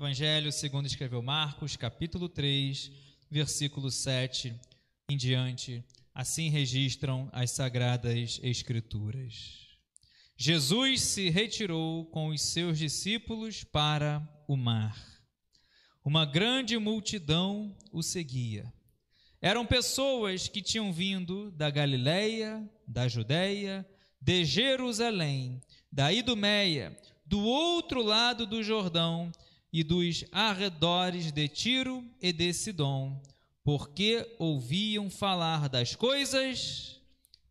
Evangelho segundo escreveu Marcos, capítulo 3, versículo 7 em diante. Assim registram as sagradas escrituras. Jesus se retirou com os seus discípulos para o mar. Uma grande multidão o seguia. Eram pessoas que tinham vindo da Galileia, da Judéia, de Jerusalém, da Idumeia, do outro lado do Jordão e dos arredores de Tiro e de Sidom, porque ouviam falar das coisas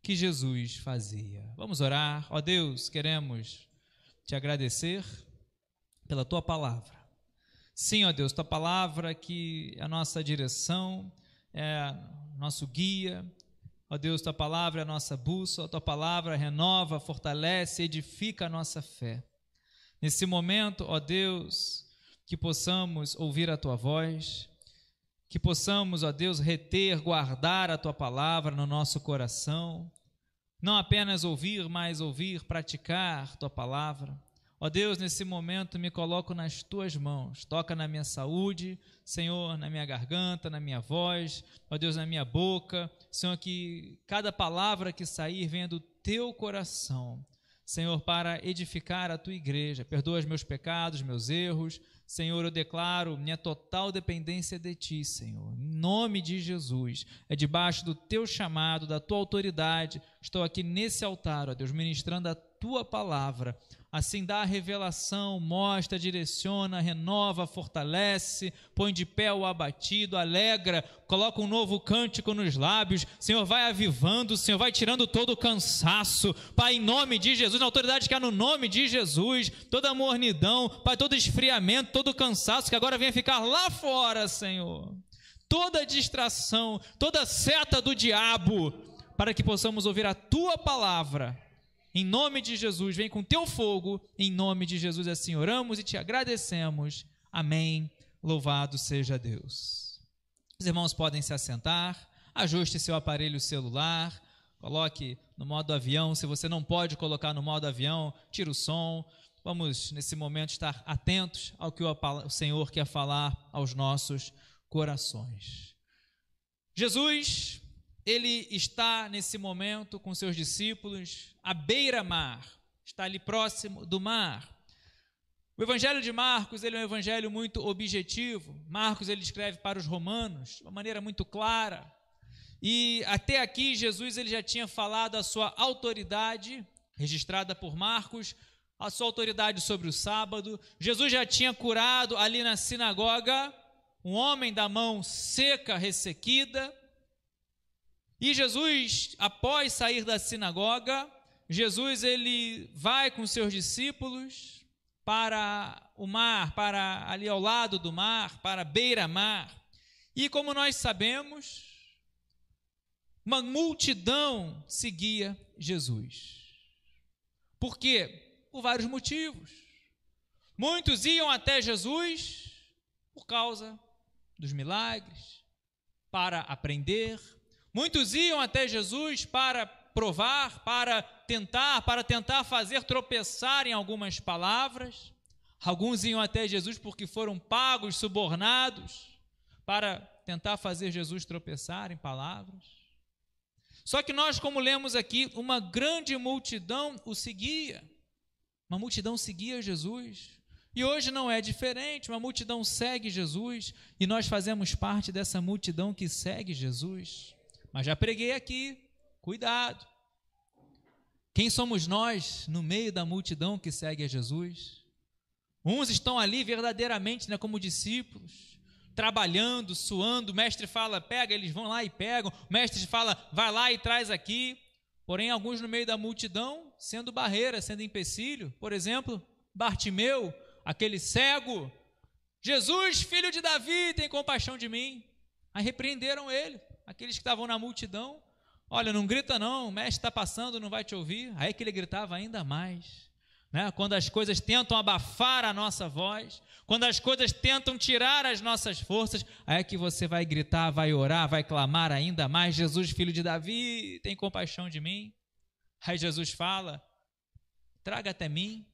que Jesus fazia. Vamos orar. Ó oh Deus, queremos te agradecer pela tua palavra. Sim, ó oh Deus, tua palavra que é a nossa direção, é nosso guia. Ó oh Deus, tua palavra é a nossa bússola, tua palavra renova, fortalece, edifica a nossa fé. Nesse momento, ó Deus, que possamos ouvir a tua voz, que possamos, ó Deus, reter, guardar a tua palavra no nosso coração, não apenas ouvir, mas ouvir, praticar tua palavra. Ó Deus, nesse momento me coloco nas tuas mãos. Toca na minha saúde, Senhor, na minha garganta, na minha voz, ó Deus, na minha boca. Senhor, que cada palavra que sair venha do teu coração. Senhor, para edificar a tua igreja. Perdoa os meus pecados, meus erros. Senhor, eu declaro minha total dependência de Ti, Senhor. Em nome de Jesus, é debaixo do Teu chamado, da Tua autoridade, estou aqui nesse altar, ó Deus, ministrando a tua palavra. Assim dá a revelação, mostra, direciona, renova, fortalece, põe de pé o abatido, alegra, coloca um novo cântico nos lábios. Senhor, vai avivando, Senhor, vai tirando todo o cansaço. Pai, em nome de Jesus, na autoridade que há no nome de Jesus, toda a mornidão, Pai, todo esfriamento, todo o cansaço que agora venha ficar lá fora, Senhor. Toda distração, toda seta do diabo, para que possamos ouvir a tua palavra em nome de Jesus, vem com teu fogo. Em nome de Jesus, é assim oramos e te agradecemos. Amém. Louvado seja Deus. Os irmãos podem se assentar, ajuste seu aparelho celular, coloque no modo avião. Se você não pode colocar no modo avião, tira o som. Vamos, nesse momento, estar atentos ao que o Senhor quer falar aos nossos corações. Jesus ele está nesse momento com seus discípulos à beira-mar, está ali próximo do mar. O evangelho de Marcos, ele é um evangelho muito objetivo. Marcos ele escreve para os romanos de uma maneira muito clara. E até aqui Jesus ele já tinha falado a sua autoridade registrada por Marcos, a sua autoridade sobre o sábado. Jesus já tinha curado ali na sinagoga um homem da mão seca, ressequida. E Jesus, após sair da sinagoga, Jesus ele vai com seus discípulos para o mar, para ali ao lado do mar, para beira-mar. E como nós sabemos, uma multidão seguia Jesus. Por quê? Por vários motivos. Muitos iam até Jesus por causa dos milagres, para aprender, Muitos iam até Jesus para provar, para tentar, para tentar fazer tropeçar em algumas palavras. Alguns iam até Jesus porque foram pagos, subornados, para tentar fazer Jesus tropeçar em palavras. Só que nós, como lemos aqui, uma grande multidão o seguia. Uma multidão seguia Jesus. E hoje não é diferente, uma multidão segue Jesus e nós fazemos parte dessa multidão que segue Jesus. Mas já preguei aqui, cuidado. Quem somos nós no meio da multidão que segue a Jesus? Uns estão ali verdadeiramente né, como discípulos, trabalhando, suando. O mestre fala, pega, eles vão lá e pegam. O mestre fala, vai lá e traz aqui. Porém, alguns no meio da multidão, sendo barreira, sendo empecilho. Por exemplo, Bartimeu, aquele cego. Jesus, filho de Davi, tem compaixão de mim. Aí repreenderam ele aqueles que estavam na multidão, olha, não grita não, o mestre está passando, não vai te ouvir. Aí que ele gritava ainda mais. Né? Quando as coisas tentam abafar a nossa voz, quando as coisas tentam tirar as nossas forças, aí é que você vai gritar, vai orar, vai clamar ainda mais: Jesus, filho de Davi, tem compaixão de mim. Aí Jesus fala: traga até mim.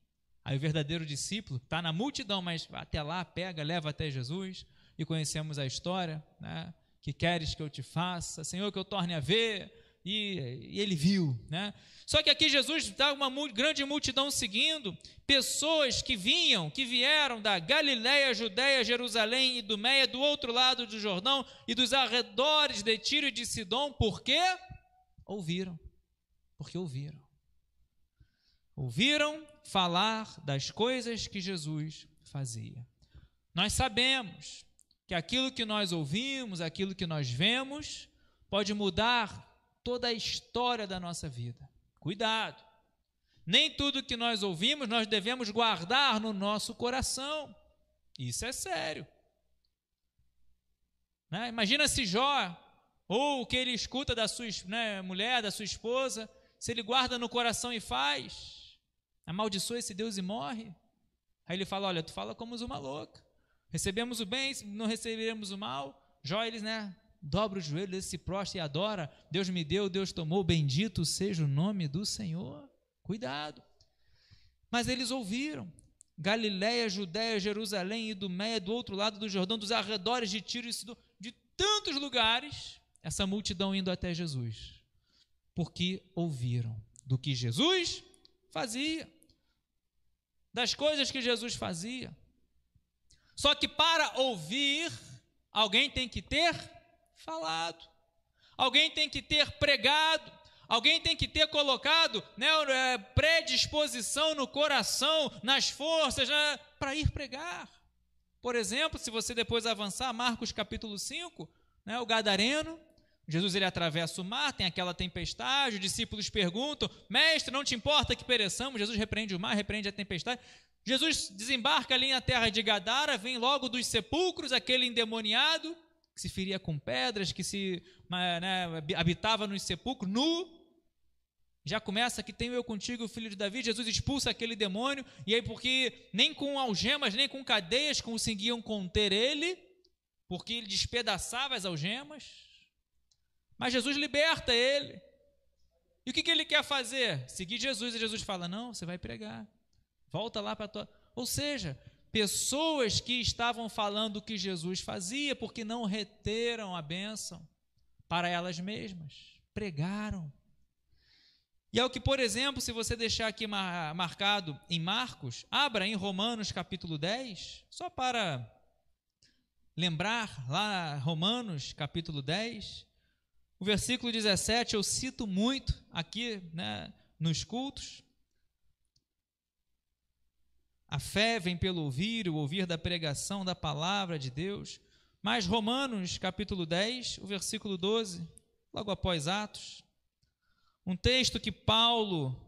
Aí o verdadeiro discípulo está na multidão, mas até lá, pega, leva até Jesus. E conhecemos a história, né? que queres que eu te faça, Senhor, que eu torne a ver. E, e ele viu, né? Só que aqui Jesus dá uma grande multidão seguindo, pessoas que vinham, que vieram da Galiléia, Judéia, Jerusalém e Duméia, do outro lado do Jordão e dos arredores de Tiro e de Sidom, porque ouviram. Porque ouviram. Ouviram falar das coisas que Jesus fazia. Nós sabemos que aquilo que nós ouvimos, aquilo que nós vemos, pode mudar toda a história da nossa vida. Cuidado! Nem tudo que nós ouvimos nós devemos guardar no nosso coração. Isso é sério. Né? Imagina se Jó, ou o que ele escuta da sua né, mulher, da sua esposa, se ele guarda no coração e faz, amaldiçoa esse Deus e morre. Aí ele fala: Olha, tu fala como uma louca. Recebemos o bem, não receberemos o mal. Jó, eles, né? Dobra o joelho, se prostra e adora. Deus me deu, Deus tomou, bendito seja o nome do Senhor. Cuidado. Mas eles ouviram. Galiléia, Judéia, Jerusalém, Idumeia, do outro lado do Jordão, dos arredores de Tiro e Sidon, de tantos lugares, essa multidão indo até Jesus. Porque ouviram do que Jesus fazia, das coisas que Jesus fazia. Só que para ouvir, alguém tem que ter falado, alguém tem que ter pregado, alguém tem que ter colocado né, é, predisposição no coração, nas forças, né, para ir pregar. Por exemplo, se você depois avançar, Marcos capítulo 5, né, o Gadareno, Jesus ele atravessa o mar, tem aquela tempestade, os discípulos perguntam: "Mestre, não te importa que pereçamos?" Jesus repreende o mar, repreende a tempestade. Jesus desembarca ali na terra de Gadara, vem logo dos sepulcros aquele endemoniado que se feria com pedras, que se né, habitava nos sepulcros, nu. Já começa que tenho eu contigo, filho de Davi. Jesus expulsa aquele demônio, e aí, porque nem com algemas, nem com cadeias conseguiam conter ele, porque ele despedaçava as algemas, mas Jesus liberta ele. E o que, que ele quer fazer? Seguir Jesus. E Jesus fala: Não, você vai pregar. Volta lá para a tua. Ou seja, pessoas que estavam falando o que Jesus fazia, porque não reteram a bênção para elas mesmas, pregaram. E é o que, por exemplo, se você deixar aqui marcado em Marcos, abra em Romanos capítulo 10, só para lembrar lá, Romanos capítulo 10. O versículo 17 eu cito muito aqui né, nos cultos. A fé vem pelo ouvir, o ouvir da pregação da palavra de Deus. Mas Romanos, capítulo 10, o versículo 12, logo após Atos, um texto que Paulo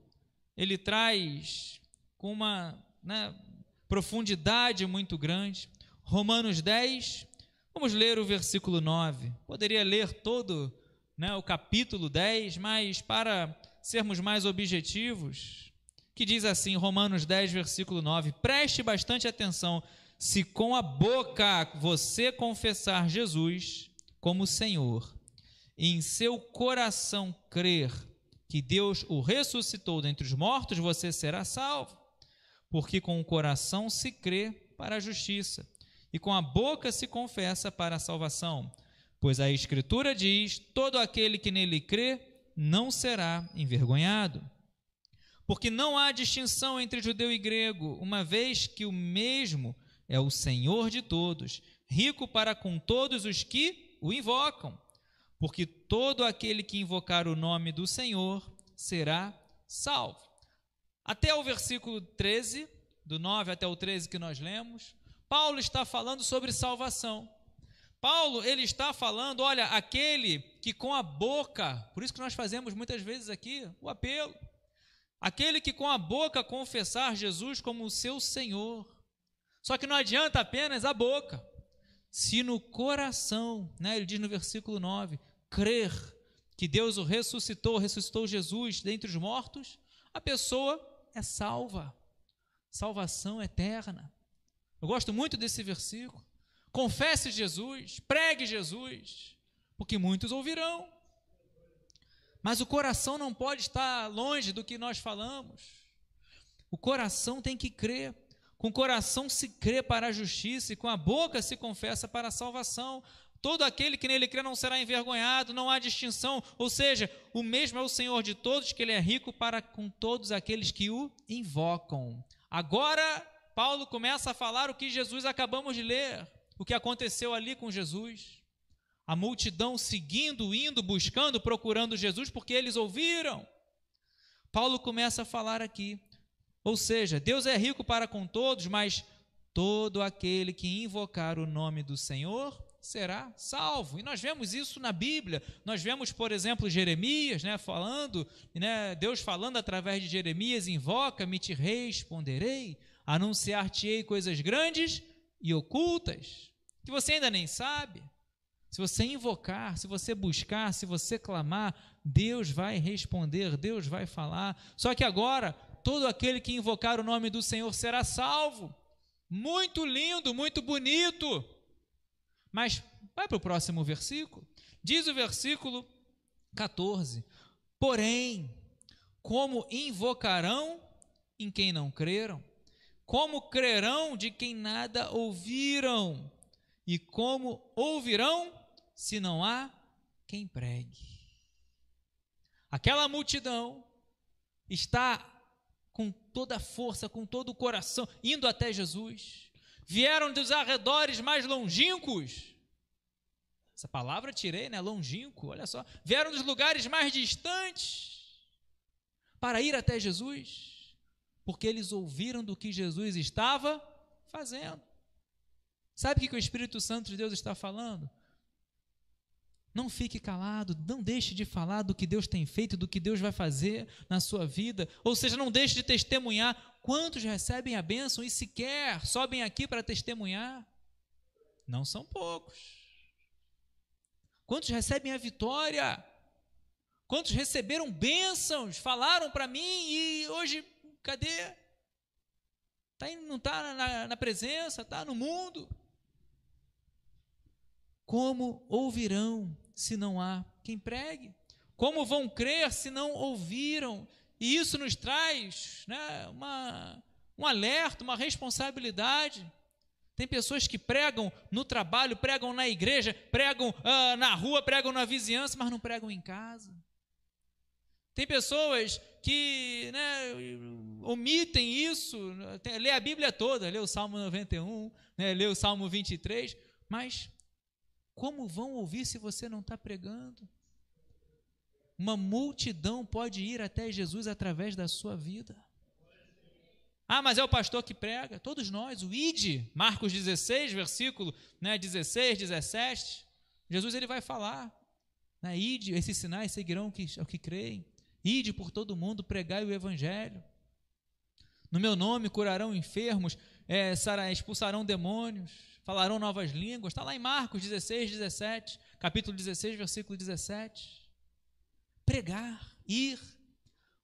ele traz com uma né, profundidade muito grande. Romanos 10, vamos ler o versículo 9. Poderia ler todo né, o capítulo 10, mas para sermos mais objetivos, que diz assim, Romanos 10, versículo 9: Preste bastante atenção, se com a boca você confessar Jesus como Senhor, e em seu coração crer que Deus o ressuscitou dentre os mortos, você será salvo, porque com o coração se crê para a justiça, e com a boca se confessa para a salvação. Pois a Escritura diz: todo aquele que nele crê não será envergonhado. Porque não há distinção entre judeu e grego, uma vez que o mesmo é o Senhor de todos, rico para com todos os que o invocam. Porque todo aquele que invocar o nome do Senhor será salvo. Até o versículo 13, do 9 até o 13 que nós lemos, Paulo está falando sobre salvação. Paulo, ele está falando, olha, aquele que com a boca, por isso que nós fazemos muitas vezes aqui o apelo, aquele que com a boca confessar Jesus como o seu Senhor. Só que não adianta apenas a boca, se no coração, né, ele diz no versículo 9, crer que Deus o ressuscitou, ressuscitou Jesus dentre os mortos, a pessoa é salva. Salvação eterna. Eu gosto muito desse versículo confesse Jesus, pregue Jesus, porque muitos ouvirão. Mas o coração não pode estar longe do que nós falamos. O coração tem que crer. Com o coração se crê para a justiça e com a boca se confessa para a salvação. Todo aquele que nele crê não será envergonhado, não há distinção. Ou seja, o mesmo é o Senhor de todos, que ele é rico para com todos aqueles que o invocam. Agora, Paulo começa a falar o que Jesus acabamos de ler o que aconteceu ali com Jesus. A multidão seguindo, indo, buscando, procurando Jesus, porque eles ouviram. Paulo começa a falar aqui. Ou seja, Deus é rico para com todos, mas todo aquele que invocar o nome do Senhor será salvo. E nós vemos isso na Bíblia. Nós vemos, por exemplo, Jeremias, né, falando, né, Deus falando através de Jeremias, invoca-me, te responderei, anunciar-te-ei coisas grandes e ocultas, que você ainda nem sabe, se você invocar, se você buscar, se você clamar, Deus vai responder, Deus vai falar. Só que agora, todo aquele que invocar o nome do Senhor será salvo. Muito lindo, muito bonito. Mas vai para o próximo versículo. Diz o versículo 14: Porém, como invocarão em quem não creram? Como crerão de quem nada ouviram? E como ouvirão se não há quem pregue? Aquela multidão está com toda a força, com todo o coração, indo até Jesus. Vieram dos arredores mais longínquos. Essa palavra tirei, né? Longínquo, olha só. Vieram dos lugares mais distantes para ir até Jesus porque eles ouviram do que Jesus estava fazendo. Sabe o que o Espírito Santo de Deus está falando? Não fique calado, não deixe de falar do que Deus tem feito, do que Deus vai fazer na sua vida. Ou seja, não deixe de testemunhar. Quantos recebem a bênção e sequer sobem aqui para testemunhar? Não são poucos. Quantos recebem a vitória? Quantos receberam bênçãos, falaram para mim e hoje Cadê? Tá, não está na, na presença, está no mundo. Como ouvirão se não há quem pregue? Como vão crer se não ouviram? E isso nos traz né, uma, um alerta, uma responsabilidade. Tem pessoas que pregam no trabalho, pregam na igreja, pregam uh, na rua, pregam na vizinhança, mas não pregam em casa. Tem pessoas que né, omitem isso, lê a Bíblia toda, lê o Salmo 91, né, lê o Salmo 23, mas como vão ouvir se você não está pregando? Uma multidão pode ir até Jesus através da sua vida. Ah, mas é o pastor que prega. Todos nós, o ide, Marcos 16, versículo né, 16, 17. Jesus ele vai falar. Né, ide, esses sinais seguirão que, ao que creem. Ide por todo mundo, pregai o evangelho. No meu nome curarão enfermos, é, expulsarão demônios, falarão novas línguas. Está lá em Marcos 16, 17, capítulo 16, versículo 17. Pregar, ir,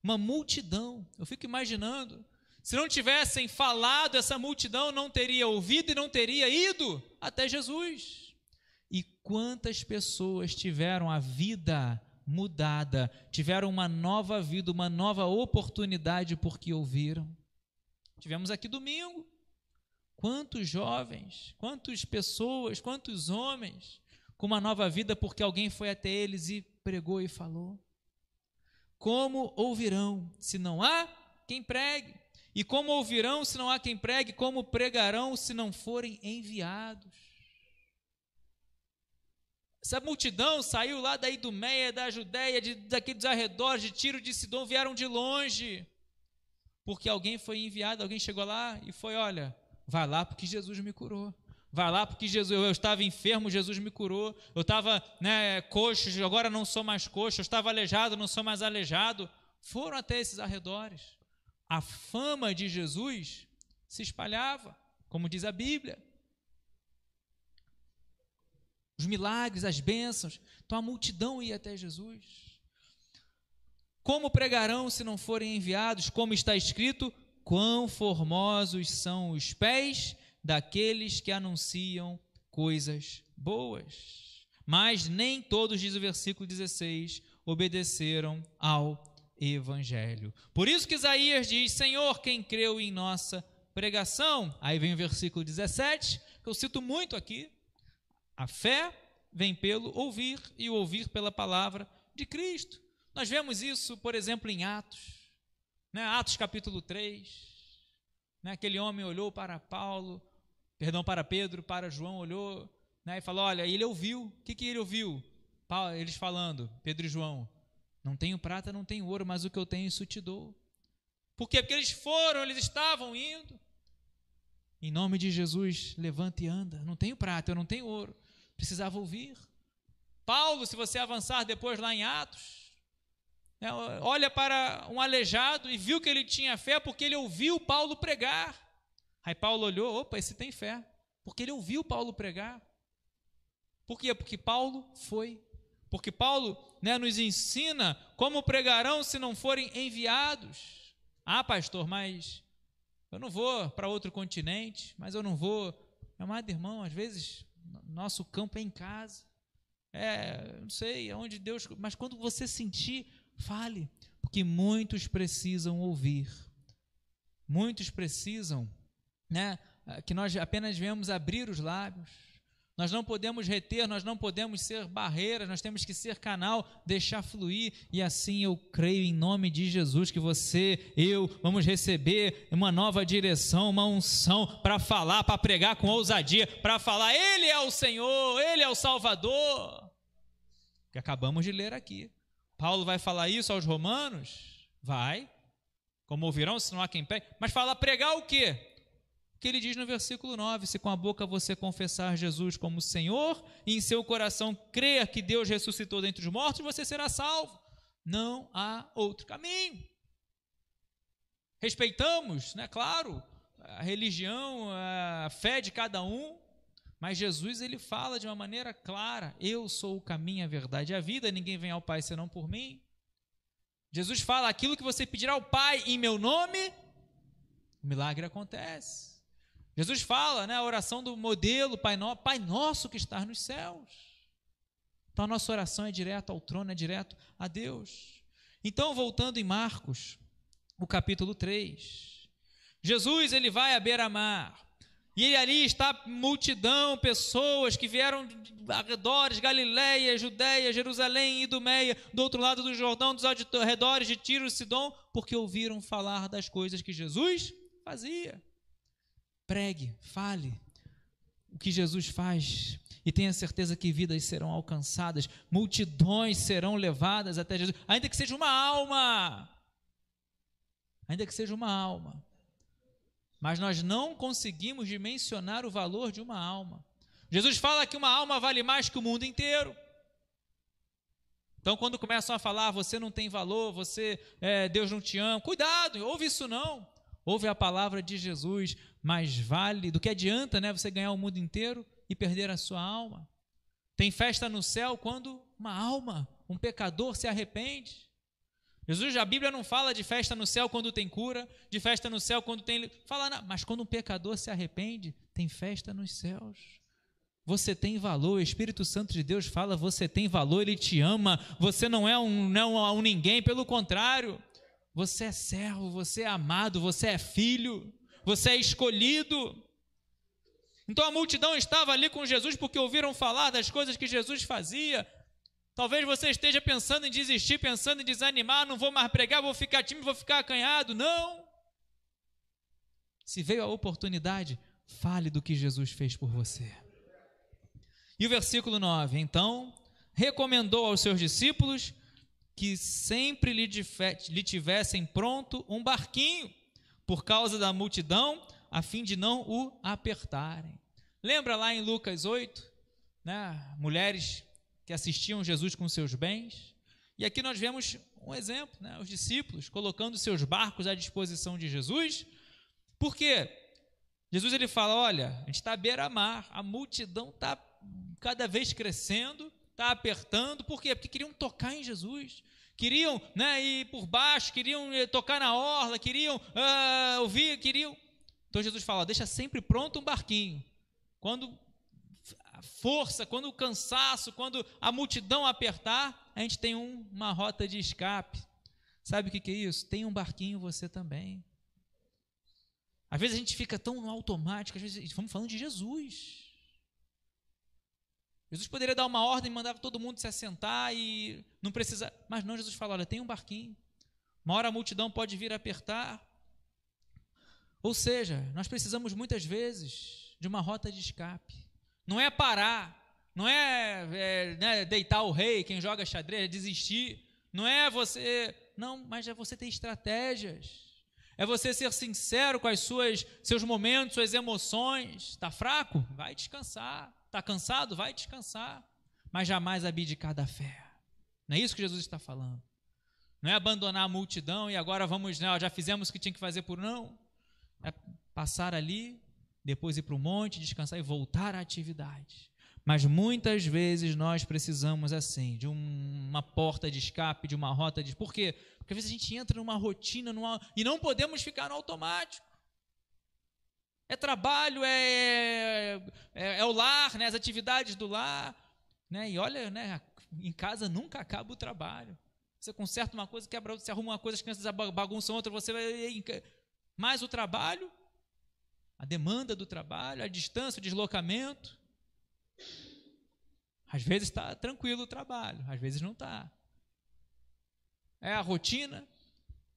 uma multidão. Eu fico imaginando, se não tivessem falado, essa multidão não teria ouvido e não teria ido até Jesus. E quantas pessoas tiveram a vida mudada, tiveram uma nova vida, uma nova oportunidade porque ouviram. Tivemos aqui domingo. Quantos jovens, quantas pessoas, quantos homens com uma nova vida porque alguém foi até eles e pregou e falou? Como ouvirão se não há quem pregue? E como ouvirão se não há quem pregue? Como pregarão se não forem enviados? Essa multidão saiu lá da Idumeia, da Judéia, de, daqueles arredores, de Tiro, de Sidom, vieram de longe. Porque alguém foi enviado, alguém chegou lá e foi, olha, vai lá porque Jesus me curou. Vai lá porque Jesus, eu estava enfermo, Jesus me curou. Eu estava né, coxo, agora não sou mais coxo. Eu estava aleijado, não sou mais aleijado. Foram até esses arredores. A fama de Jesus se espalhava, como diz a Bíblia os milagres, as bênçãos. Então a multidão ia até Jesus. Como pregarão se não forem enviados? Como está escrito: quão formosos são os pés daqueles que anunciam coisas boas. Mas nem todos, diz o versículo 16, obedeceram ao evangelho. Por isso que Isaías diz: Senhor, quem creu em nossa pregação? Aí vem o versículo 17, que eu cito muito aqui. A fé vem pelo ouvir e o ouvir pela palavra de Cristo. Nós vemos isso, por exemplo, em Atos, né? Atos capítulo 3. Né? Aquele homem olhou para Paulo, perdão, para Pedro, para João, olhou né? e falou: Olha, ele ouviu. O que, que ele ouviu? Eles falando, Pedro e João: Não tenho prata, não tenho ouro, mas o que eu tenho, isso te dou. Por quê? Porque eles foram, eles estavam indo. Em nome de Jesus, levanta e anda. Não tenho prata, eu não tenho ouro, precisava ouvir. Paulo, se você avançar depois lá em Atos, né, olha para um aleijado e viu que ele tinha fé porque ele ouviu Paulo pregar. Aí Paulo olhou, opa, esse tem fé, porque ele ouviu Paulo pregar. Por quê? Porque Paulo foi. Porque Paulo né, nos ensina como pregarão se não forem enviados. Ah, pastor, mas eu não vou para outro continente, mas eu não vou. Amado irmão, às vezes nosso campo é em casa. É, não sei, aonde é Deus. Mas quando você sentir, fale. Porque muitos precisam ouvir. Muitos precisam, né? Que nós apenas vemos abrir os lábios nós não podemos reter, nós não podemos ser barreiras, nós temos que ser canal, deixar fluir. E assim eu creio em nome de Jesus que você, eu, vamos receber uma nova direção, uma unção para falar, para pregar com ousadia, para falar: Ele é o Senhor, Ele é o Salvador. Que acabamos de ler aqui. Paulo vai falar isso aos romanos? Vai. Como ouvirão, se não há quem pegue? Mas fala pregar o quê? que ele diz no versículo 9: Se com a boca você confessar Jesus como Senhor e em seu coração crer que Deus ressuscitou dentre os mortos, você será salvo. Não há outro caminho. Respeitamos, né, claro, a religião, a fé de cada um, mas Jesus ele fala de uma maneira clara: Eu sou o caminho, a verdade e a vida, ninguém vem ao Pai senão por mim. Jesus fala: aquilo que você pedirá ao Pai em meu nome, o milagre acontece. Jesus fala, né, a oração do modelo Pai, no, Pai Nosso que está nos céus. Então a nossa oração é direto ao trono, é direto a Deus. Então, voltando em Marcos, o capítulo 3. Jesus, ele vai à beira-mar. E ali está multidão, pessoas que vieram de arredores, Galiléia, Judéia, Jerusalém, Idumeia, do outro lado do Jordão, dos arredores de Tiro e Sidom, porque ouviram falar das coisas que Jesus fazia pregue, fale o que Jesus faz e tenha certeza que vidas serão alcançadas, multidões serão levadas até Jesus, ainda que seja uma alma. Ainda que seja uma alma. Mas nós não conseguimos dimensionar o valor de uma alma. Jesus fala que uma alma vale mais que o mundo inteiro. Então, quando começam a falar, você não tem valor, você, é, Deus não te ama, cuidado, ouve isso não ouve a palavra de Jesus, mais vale, do que adianta, né, você ganhar o mundo inteiro e perder a sua alma. Tem festa no céu quando uma alma, um pecador se arrepende. Jesus, a Bíblia não fala de festa no céu quando tem cura, de festa no céu quando tem. Fala, não, mas quando um pecador se arrepende, tem festa nos céus. Você tem valor, o Espírito Santo de Deus fala: você tem valor, Ele te ama, você não é um, não é um ninguém, pelo contrário, você é servo, você é amado, você é filho, você é escolhido. Então a multidão estava ali com Jesus porque ouviram falar das coisas que Jesus fazia. Talvez você esteja pensando em desistir, pensando em desanimar, não vou mais pregar, vou ficar tímido, vou ficar acanhado. Não! Se veio a oportunidade, fale do que Jesus fez por você. E o versículo 9: Então recomendou aos seus discípulos que sempre lhe tivessem pronto um barquinho, por causa da multidão, a fim de não o apertarem. Lembra lá em Lucas 8, né? mulheres que assistiam Jesus com seus bens? E aqui nós vemos um exemplo, né? os discípulos colocando seus barcos à disposição de Jesus. Por quê? Jesus ele fala: olha, a gente está à beira-mar, a multidão está cada vez crescendo, está apertando. Por quê? Porque queriam tocar em Jesus. Queriam né, ir por baixo, queriam eh, tocar na orla, queriam uh, ouvir, queriam. Então Jesus fala: deixa sempre pronto um barquinho. Quando a força, quando o cansaço, quando a multidão apertar, a gente tem um, uma rota de escape. Sabe o que, que é isso? Tem um barquinho você também. Às vezes a gente fica tão automático, às vezes, vamos falando de Jesus. Jesus poderia dar uma ordem, mandava todo mundo se assentar e não precisa. Mas não, Jesus fala: olha, tem um barquinho. Uma hora a multidão pode vir apertar. Ou seja, nós precisamos muitas vezes de uma rota de escape. Não é parar, não é, é né, deitar o rei, quem joga xadrez, desistir. Não é você. Não, mas é você ter estratégias. É você ser sincero com as suas seus momentos, suas emoções. Está fraco? Vai descansar. Está cansado? Vai descansar. Mas jamais abdicar da fé. Não é isso que Jesus está falando. Não é abandonar a multidão e agora vamos, né, ó, já fizemos o que tinha que fazer por não. É passar ali, depois ir para o monte, descansar e voltar à atividade. Mas muitas vezes nós precisamos, assim, de um, uma porta de escape, de uma rota de. Por quê? Porque às vezes a gente entra numa rotina numa... e não podemos ficar no automático. É trabalho, é, é, é, é o lar, né? as atividades do lar. Né? E olha, né? em casa nunca acaba o trabalho. Você conserta uma coisa, quebra outra, você arruma uma coisa, as crianças bagunçam outra, você vai. Mais o trabalho, a demanda do trabalho, a distância, o deslocamento. Às vezes está tranquilo o trabalho, às vezes não está. É a rotina.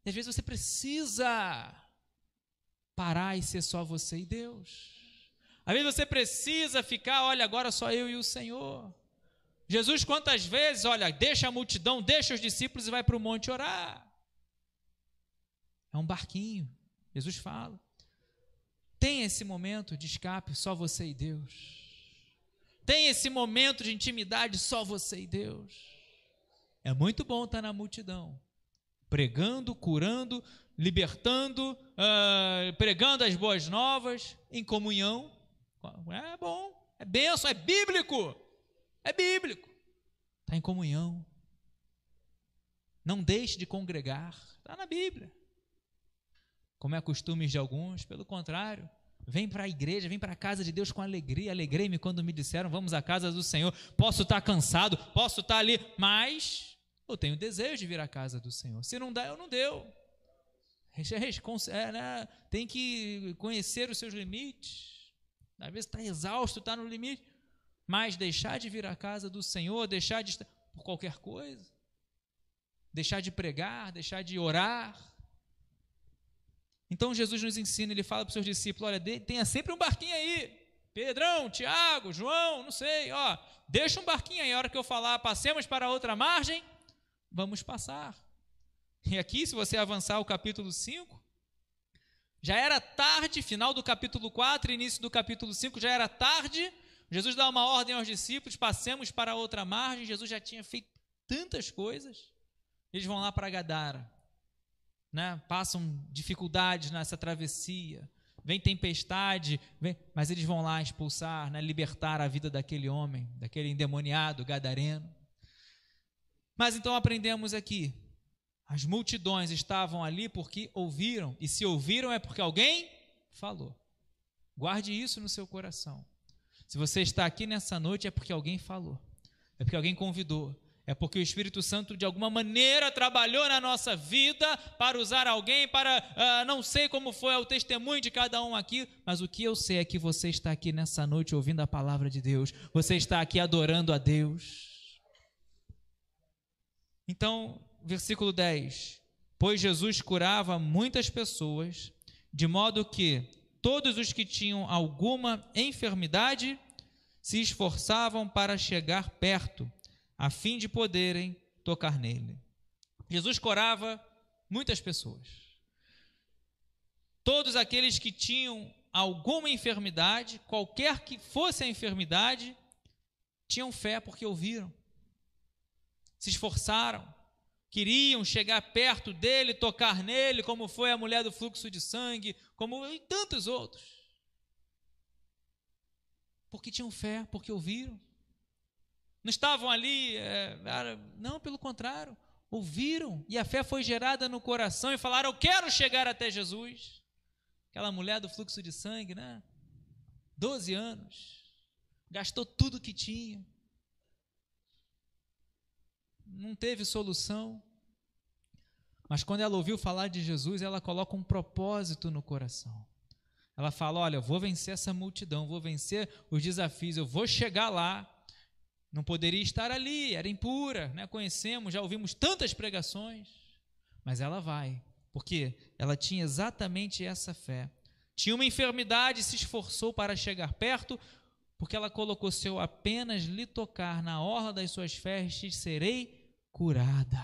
E às vezes você precisa parar e ser só você e Deus. Às vezes você precisa ficar, olha, agora só eu e o Senhor. Jesus, quantas vezes, olha, deixa a multidão, deixa os discípulos e vai para o monte orar. É um barquinho, Jesus fala. Tem esse momento de escape, só você e Deus. Tem esse momento de intimidade, só você e Deus. É muito bom estar na multidão, pregando, curando, libertando, uh, pregando as boas novas, em comunhão. É bom, é benção, é bíblico. É bíblico. Está em comunhão. Não deixe de congregar. Está na Bíblia. Como é costume de alguns, pelo contrário. Vem para a igreja, vem para a casa de Deus com alegria. Alegrei-me quando me disseram: vamos à casa do Senhor. Posso estar tá cansado, posso estar tá ali, mas eu tenho desejo de vir à casa do Senhor. Se não dá, eu não deu. É, né, tem que conhecer os seus limites. Às vezes está exausto, está no limite. Mas deixar de vir à casa do Senhor, deixar de estar por qualquer coisa, deixar de pregar, deixar de orar. Então Jesus nos ensina, ele fala para os seus discípulos: olha, tenha sempre um barquinho aí. Pedrão, Tiago, João, não sei, ó, deixa um barquinho aí, a hora que eu falar, passemos para outra margem, vamos passar. E aqui, se você avançar o capítulo 5, já era tarde, final do capítulo 4, início do capítulo 5, já era tarde. Jesus dá uma ordem aos discípulos: passemos para outra margem. Jesus já tinha feito tantas coisas. Eles vão lá para Gadara, né? passam dificuldades nessa travessia, vem tempestade, vem... mas eles vão lá expulsar, né? libertar a vida daquele homem, daquele endemoniado gadareno. Mas então aprendemos aqui as multidões estavam ali porque ouviram, e se ouviram é porque alguém falou. Guarde isso no seu coração. Se você está aqui nessa noite é porque alguém falou, é porque alguém convidou, é porque o Espírito Santo de alguma maneira trabalhou na nossa vida para usar alguém, para. Uh, não sei como foi o testemunho de cada um aqui, mas o que eu sei é que você está aqui nessa noite ouvindo a palavra de Deus, você está aqui adorando a Deus. Então, versículo 10: Pois Jesus curava muitas pessoas, de modo que todos os que tinham alguma enfermidade se esforçavam para chegar perto, a fim de poderem tocar nele. Jesus curava muitas pessoas. Todos aqueles que tinham alguma enfermidade, qualquer que fosse a enfermidade, tinham fé porque ouviram, se esforçaram, queriam chegar perto dele, tocar nele, como foi a mulher do fluxo de sangue, como em tantos outros. Porque tinham fé, porque ouviram. Não estavam ali, é, não, pelo contrário, ouviram e a fé foi gerada no coração e falaram: Eu quero chegar até Jesus. Aquela mulher do fluxo de sangue, né? Doze anos, gastou tudo que tinha, não teve solução. Mas quando ela ouviu falar de Jesus, ela coloca um propósito no coração. Ela fala: Olha, eu vou vencer essa multidão, vou vencer os desafios, eu vou chegar lá. Não poderia estar ali, era impura, né? conhecemos, já ouvimos tantas pregações. Mas ela vai, porque ela tinha exatamente essa fé. Tinha uma enfermidade, se esforçou para chegar perto, porque ela colocou seu apenas lhe tocar na orla das suas vestes, serei curada.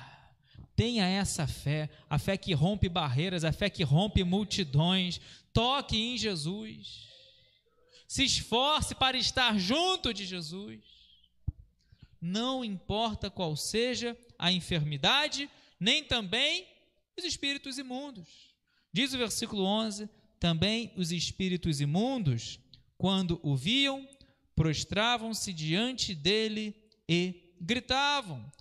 Tenha essa fé, a fé que rompe barreiras, a fé que rompe multidões. Toque em Jesus. Se esforce para estar junto de Jesus. Não importa qual seja a enfermidade, nem também os espíritos imundos. Diz o versículo 11: também os espíritos imundos, quando o viam, prostravam-se diante dele e gritavam: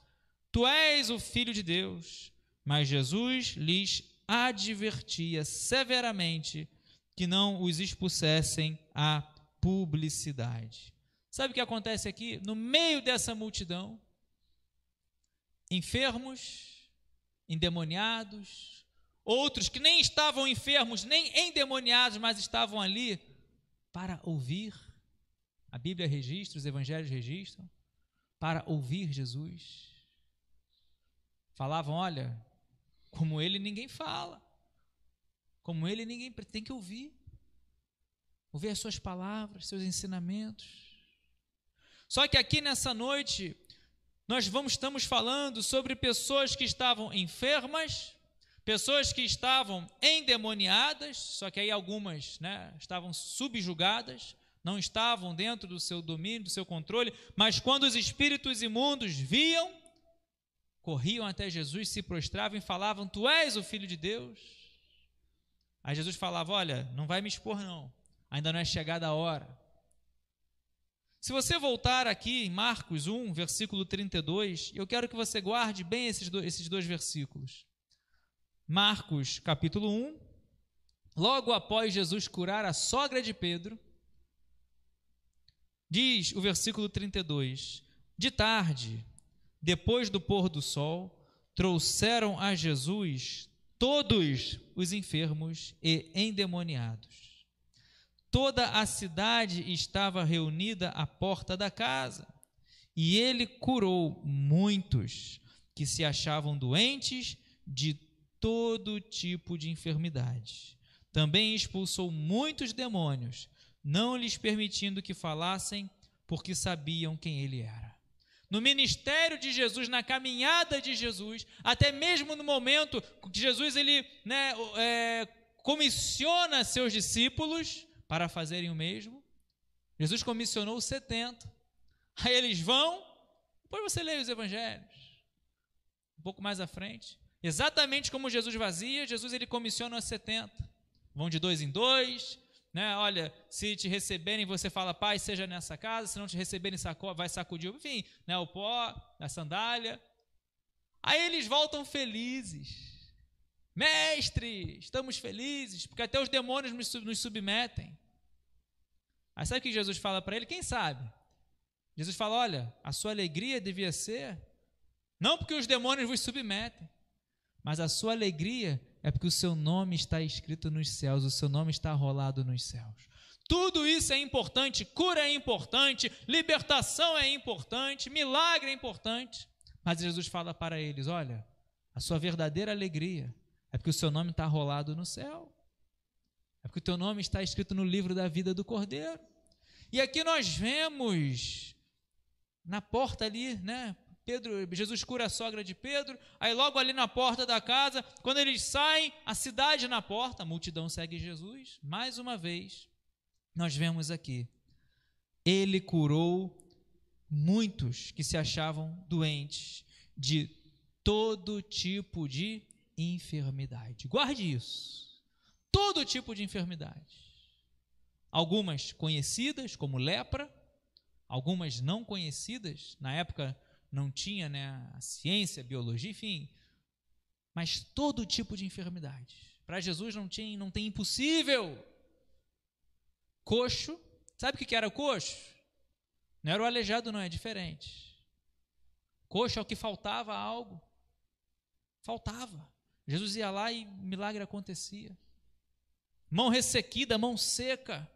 Tu és o filho de Deus. Mas Jesus lhes advertia severamente que não os expulsessem à publicidade. Sabe o que acontece aqui? No meio dessa multidão, enfermos, endemoniados, outros que nem estavam enfermos, nem endemoniados, mas estavam ali para ouvir. A Bíblia registra, os evangelhos registram, para ouvir Jesus Falavam, olha, como ele ninguém fala. Como ele ninguém tem que ouvir. Ouvir as suas palavras, seus ensinamentos. Só que aqui nessa noite nós vamos estamos falando sobre pessoas que estavam enfermas, pessoas que estavam endemoniadas, só que aí algumas, né, estavam subjugadas, não estavam dentro do seu domínio, do seu controle, mas quando os espíritos imundos viam corriam até Jesus, se prostravam e falavam: Tu és o filho de Deus. Aí Jesus falava: Olha, não vai me expor, não. Ainda não é chegada a hora. Se você voltar aqui em Marcos 1, versículo 32, eu quero que você guarde bem esses dois, esses dois versículos. Marcos, capítulo 1, logo após Jesus curar a sogra de Pedro, diz o versículo 32: De tarde, depois do pôr do sol, trouxeram a Jesus todos os enfermos e endemoniados. Toda a cidade estava reunida à porta da casa, e ele curou muitos que se achavam doentes de todo tipo de enfermidade. Também expulsou muitos demônios, não lhes permitindo que falassem, porque sabiam quem ele era no ministério de Jesus, na caminhada de Jesus, até mesmo no momento que Jesus ele, né, é, comissiona seus discípulos para fazerem o mesmo. Jesus comissionou os 70. Aí eles vão, depois você lê os evangelhos. Um pouco mais à frente. Exatamente como Jesus vazia, Jesus ele comissiona os 70. Vão de dois em dois, né? Olha, se te receberem, você fala, pai, seja nessa casa, se não te receberem, saco, vai sacudir, enfim, né? o pó, a sandália. Aí eles voltam felizes. Mestre, estamos felizes, porque até os demônios nos submetem. Aí sabe o que Jesus fala para ele? Quem sabe? Jesus fala: olha, a sua alegria devia ser, não porque os demônios vos submetem, mas a sua alegria é porque o seu nome está escrito nos céus, o seu nome está rolado nos céus. Tudo isso é importante, cura é importante, libertação é importante, milagre é importante. Mas Jesus fala para eles: olha, a sua verdadeira alegria é porque o seu nome está rolado no céu, é porque o teu nome está escrito no livro da vida do Cordeiro. E aqui nós vemos na porta ali, né? Pedro, Jesus cura a sogra de Pedro, aí logo ali na porta da casa, quando eles saem, a cidade na porta, a multidão segue Jesus. Mais uma vez, nós vemos aqui, ele curou muitos que se achavam doentes de todo tipo de enfermidade. Guarde isso. Todo tipo de enfermidade. Algumas conhecidas, como lepra, algumas não conhecidas. Na época não tinha né, a ciência, a biologia, enfim, mas todo tipo de enfermidade. Para Jesus não, tinha, não tem impossível. Coxo, sabe o que era o coxo? Não era o aleijado, não, é diferente. Coxo é o que faltava algo. Faltava. Jesus ia lá e milagre acontecia. Mão ressequida, mão seca.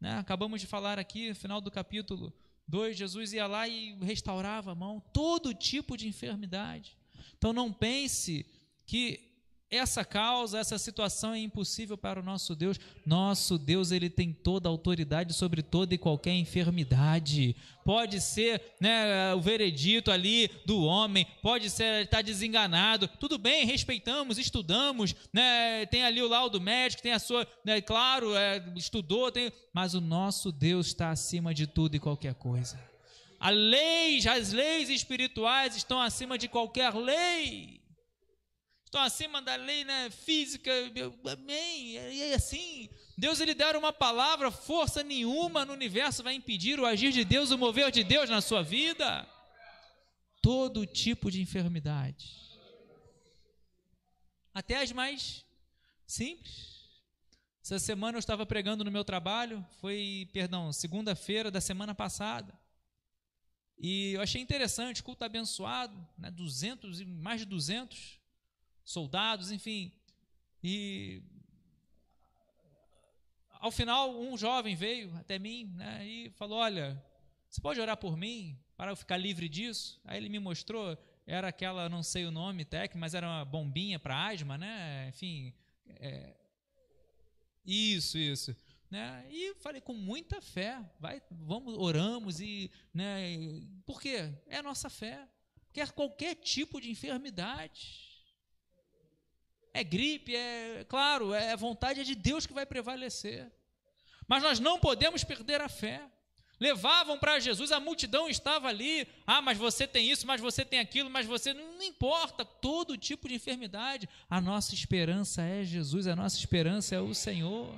Né? Acabamos de falar aqui, final do capítulo, Dois, Jesus ia lá e restaurava a mão, todo tipo de enfermidade. Então não pense que essa causa, essa situação é impossível para o nosso Deus. Nosso Deus, ele tem toda a autoridade sobre toda e qualquer enfermidade. Pode ser, né, o veredito ali do homem, pode ser ele tá desenganado. Tudo bem, respeitamos, estudamos, né? Tem ali o laudo médico, tem a sua, né, claro, é, estudou, tem, mas o nosso Deus está acima de tudo e qualquer coisa. A lei, as leis espirituais estão acima de qualquer lei estão acima da lei né, física. Amém. E assim, Deus ele der uma palavra, força nenhuma no universo vai impedir o agir de Deus, o mover de Deus na sua vida. Todo tipo de enfermidade. Até as mais simples. Essa semana eu estava pregando no meu trabalho, foi, perdão, segunda-feira da semana passada. E eu achei interessante, culto abençoado, né, 200, mais de 200 soldados, enfim. E ao final, um jovem veio até mim né, e falou: Olha, você pode orar por mim para eu ficar livre disso? Aí ele me mostrou, era aquela, não sei o nome técnico, mas era uma bombinha para asma, né? Enfim. É, isso, isso. Né? E falei com muita fé, vai, vamos, oramos e, né? E, por quê? É a nossa fé. Quer qualquer tipo de enfermidade, é gripe, é claro, é, é vontade é de Deus que vai prevalecer. Mas nós não podemos perder a fé. Levavam para Jesus, a multidão estava ali. Ah, mas você tem isso, mas você tem aquilo, mas você. Não importa, todo tipo de enfermidade. A nossa esperança é Jesus, a nossa esperança é o Senhor.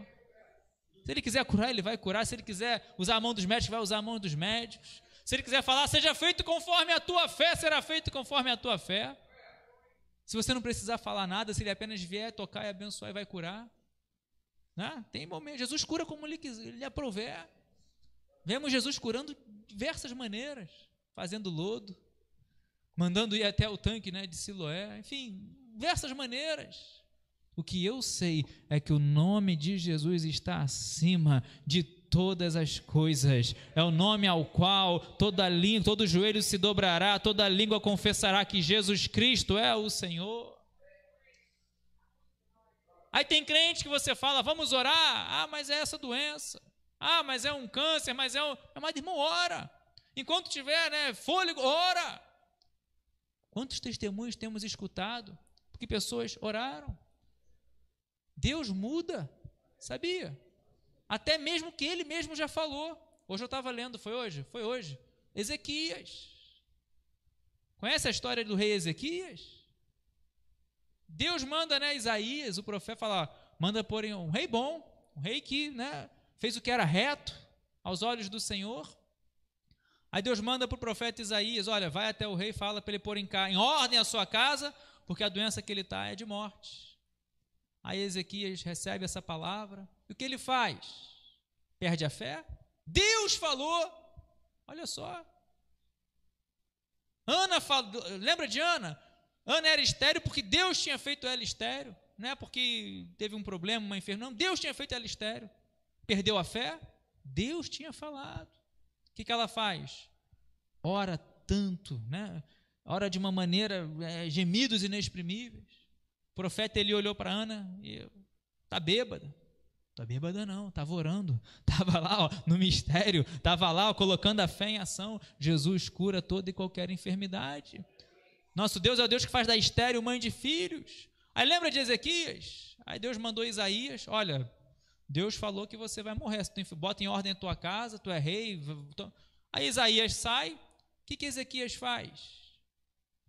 Se ele quiser curar, ele vai curar. Se ele quiser usar a mão dos médicos, vai usar a mão dos médicos. Se ele quiser falar, seja feito conforme a tua fé, será feito conforme a tua fé. Se você não precisar falar nada, se ele apenas vier tocar e abençoar e vai curar. Né? Tem momento. Jesus cura como ele quiser, ele aprover. Vemos Jesus curando diversas maneiras, fazendo lodo, mandando ir até o tanque né, de Siloé, enfim, diversas maneiras. O que eu sei é que o nome de Jesus está acima de todas as coisas. É o nome ao qual toda língua, todo joelho se dobrará, toda língua confessará que Jesus Cristo é o Senhor. Aí tem crente que você fala, vamos orar. Ah, mas é essa doença. Ah, mas é um câncer, mas é um. Mas, irmão, ora. Enquanto tiver né, fôlego, ora. Quantos testemunhos temos escutado? Porque pessoas oraram. Deus muda, sabia? Até mesmo que ele mesmo já falou. Hoje eu estava lendo, foi hoje? Foi hoje. Ezequias. Conhece a história do rei Ezequias? Deus manda, né, Isaías, o profeta, falar, manda por um rei bom, um rei que né, fez o que era reto aos olhos do Senhor. Aí Deus manda para o profeta Isaías: olha, vai até o rei fala para ele pôr em, em ordem a sua casa, porque a doença que ele está é de morte. Aí Ezequias recebe essa palavra, e o que ele faz? Perde a fé? Deus falou. Olha só. Ana falou, lembra de Ana? Ana era estéreo porque Deus tinha feito ela estéreo, não é porque teve um problema, uma enfermidade. Deus tinha feito ela estéreo. Perdeu a fé? Deus tinha falado. O que, que ela faz? Ora tanto, né? Ora de uma maneira, é, gemidos inexprimíveis. O profeta ele olhou para Ana e está bêbada. Tô tá bêbada não, tava orando, tava lá ó, no mistério, tava lá ó, colocando a fé em ação. Jesus cura toda e qualquer enfermidade. Nosso Deus é o Deus que faz da estéreo mãe de filhos. Aí lembra de Ezequias? Aí Deus mandou Isaías, olha, Deus falou que você vai morrer, você tem, bota em ordem a tua casa, tu é rei. Tu... Aí Isaías sai, o que, que Ezequias faz?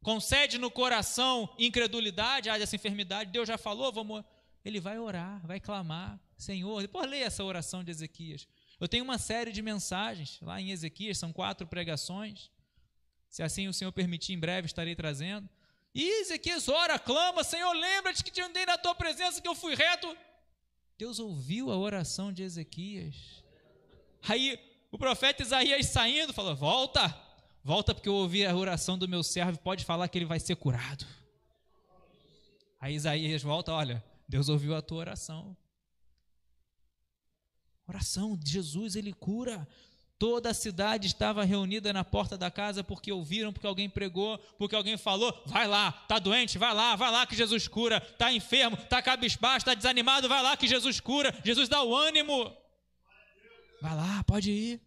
Concede no coração incredulidade, ah, essa enfermidade, Deus já falou, vamos... ele vai orar, vai clamar. Senhor. Depois leia essa oração de Ezequias. Eu tenho uma série de mensagens lá em Ezequias, são quatro pregações. Se assim o Senhor permitir, em breve estarei trazendo. E Ezequias ora, clama, Senhor, lembra-te que te andei na tua presença, que eu fui reto. Deus ouviu a oração de Ezequias. Aí o profeta Isaías saindo falou: Volta, volta, porque eu ouvi a oração do meu servo, pode falar que ele vai ser curado. Aí Isaías volta: Olha, Deus ouviu a tua oração, Oração de Jesus, ele cura. Toda a cidade estava reunida na porta da casa porque ouviram, porque alguém pregou, porque alguém falou: vai lá, tá doente, vai lá, vai lá que Jesus cura, tá enfermo, tá cabisbaixo, tá desanimado, vai lá que Jesus cura, Jesus dá o ânimo. Vai lá, pode ir.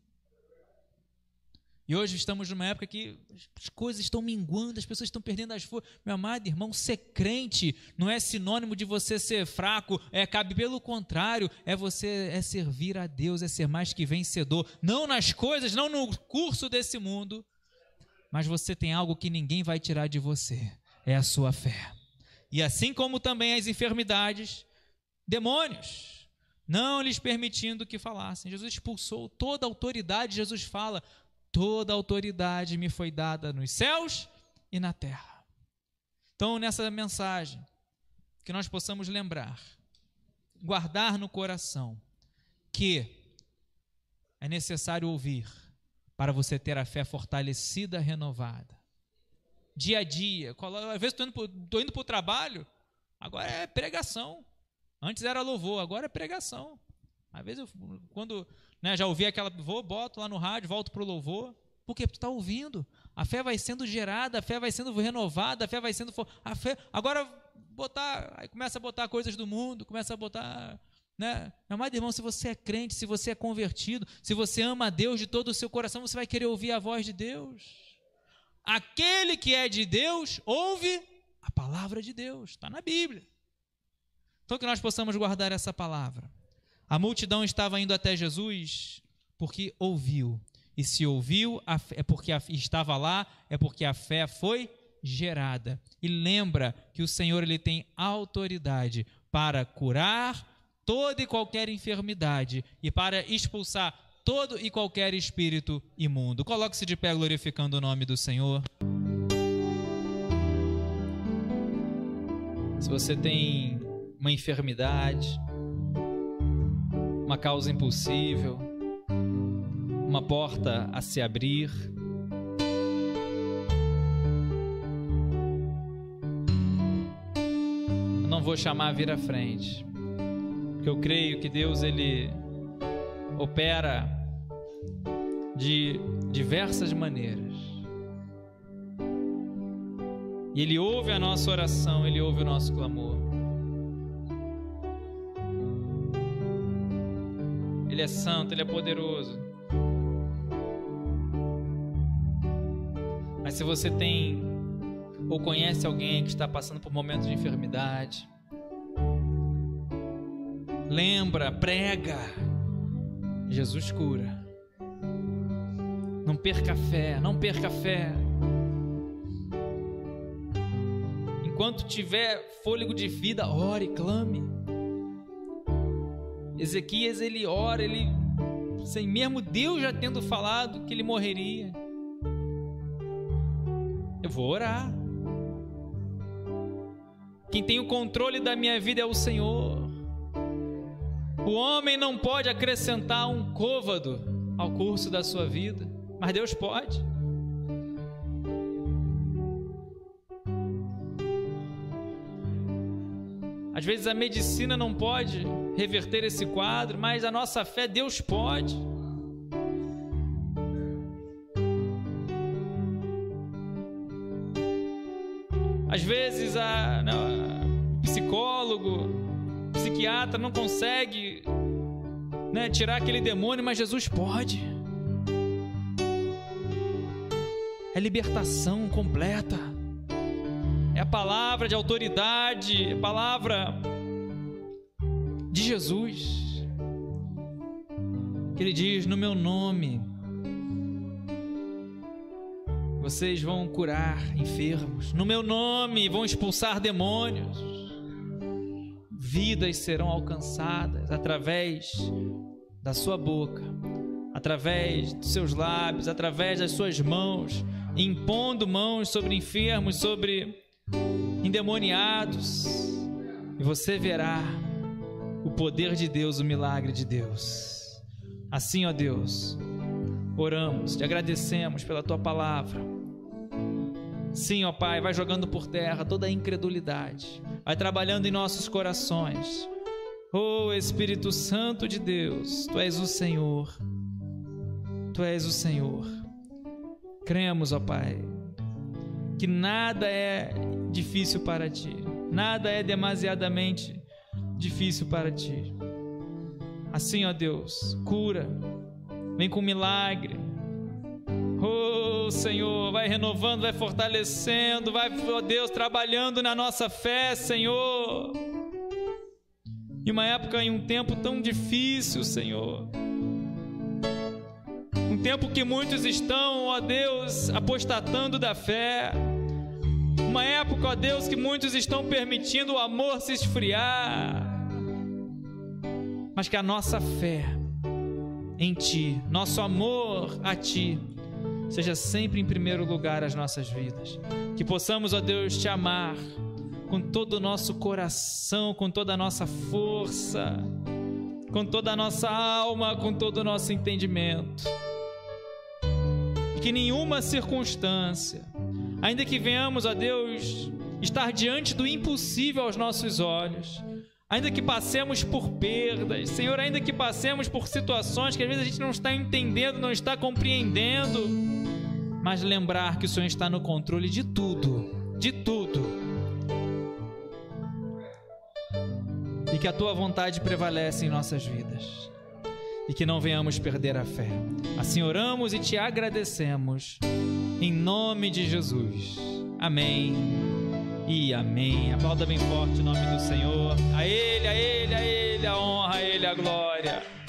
E hoje estamos numa época que as coisas estão minguando, as pessoas estão perdendo as forças. Meu amado irmão, ser crente não é sinônimo de você ser fraco, é cabe pelo contrário, é você é servir a Deus, é ser mais que vencedor, não nas coisas, não no curso desse mundo, mas você tem algo que ninguém vai tirar de você, é a sua fé. E assim como também as enfermidades, demônios, não lhes permitindo que falassem. Jesus expulsou toda a autoridade, Jesus fala: Toda autoridade me foi dada nos céus e na terra. Então, nessa mensagem, que nós possamos lembrar, guardar no coração, que é necessário ouvir para você ter a fé fortalecida, renovada. Dia a dia, às vezes estou indo para o trabalho, agora é pregação. Antes era louvor, agora é pregação. Às vezes, eu, quando né? Já ouvi aquela, vou, boto lá no rádio, volto para o louvor. Porque tu está ouvindo. A fé vai sendo gerada, a fé vai sendo renovada, a fé vai sendo. A fé, agora botar. Aí começa a botar coisas do mundo, começa a botar. Né? Meu amado irmão, se você é crente, se você é convertido, se você ama a Deus de todo o seu coração, você vai querer ouvir a voz de Deus. Aquele que é de Deus, ouve a palavra de Deus. Está na Bíblia. Então que nós possamos guardar essa palavra. A multidão estava indo até Jesus porque ouviu. E se ouviu, é porque estava lá, é porque a fé foi gerada. E lembra que o Senhor ele tem autoridade para curar toda e qualquer enfermidade e para expulsar todo e qualquer espírito imundo. Coloque-se de pé glorificando o nome do Senhor. Se você tem uma enfermidade, uma causa impossível, uma porta a se abrir. Eu não vou chamar a vir à frente, porque eu creio que Deus ele opera de diversas maneiras. E ele ouve a nossa oração, ele ouve o nosso clamor. Ele é santo, ele é poderoso. Mas se você tem ou conhece alguém que está passando por momentos de enfermidade, lembra, prega. Jesus cura. Não perca fé, não perca fé. Enquanto tiver fôlego de vida, ore, clame. Ezequias ele ora, ele sem mesmo Deus já tendo falado que ele morreria. Eu vou orar. Quem tem o controle da minha vida é o Senhor. O homem não pode acrescentar um côvado ao curso da sua vida, mas Deus pode. Às vezes a medicina não pode reverter esse quadro, mas a nossa fé, Deus pode. Às vezes a, não, psicólogo, psiquiatra não consegue né, tirar aquele demônio, mas Jesus pode. É libertação completa. É a palavra de autoridade, é a palavra de Jesus. Que ele diz: No meu nome, vocês vão curar enfermos, no meu nome vão expulsar demônios, vidas serão alcançadas através da sua boca, através dos seus lábios, através das suas mãos, impondo mãos sobre enfermos, sobre endemoniados, e você verá poder de Deus, o milagre de Deus. Assim, ó Deus, oramos, te agradecemos pela tua palavra. Sim, ó Pai, vai jogando por terra toda a incredulidade, vai trabalhando em nossos corações. Oh Espírito Santo de Deus, tu és o Senhor, tu és o Senhor. Cremos, ó Pai, que nada é difícil para ti, nada é demasiadamente difícil para ti. Assim, ó Deus, cura, vem com milagre. Oh, Senhor, vai renovando, vai fortalecendo, vai, ó Deus, trabalhando na nossa fé, Senhor. Em uma época e um tempo tão difícil, Senhor. Um tempo que muitos estão, ó Deus, apostatando da fé. Uma época, ó Deus, que muitos estão permitindo o amor se esfriar mas que a nossa fé em Ti, nosso amor a Ti, seja sempre em primeiro lugar as nossas vidas. Que possamos, ó Deus, te amar com todo o nosso coração, com toda a nossa força, com toda a nossa alma, com todo o nosso entendimento. E que nenhuma circunstância, ainda que venhamos, ó Deus, estar diante do impossível aos nossos olhos, ainda que passemos por perdas, Senhor, ainda que passemos por situações que às vezes a gente não está entendendo, não está compreendendo, mas lembrar que o Senhor está no controle de tudo, de tudo. E que a tua vontade prevalece em nossas vidas. E que não venhamos perder a fé. Assim oramos e te agradecemos. Em nome de Jesus. Amém e amém. Aplauda bem forte o nome do Senhor. A Ele, a Ele, a Ele a honra, a Ele a glória.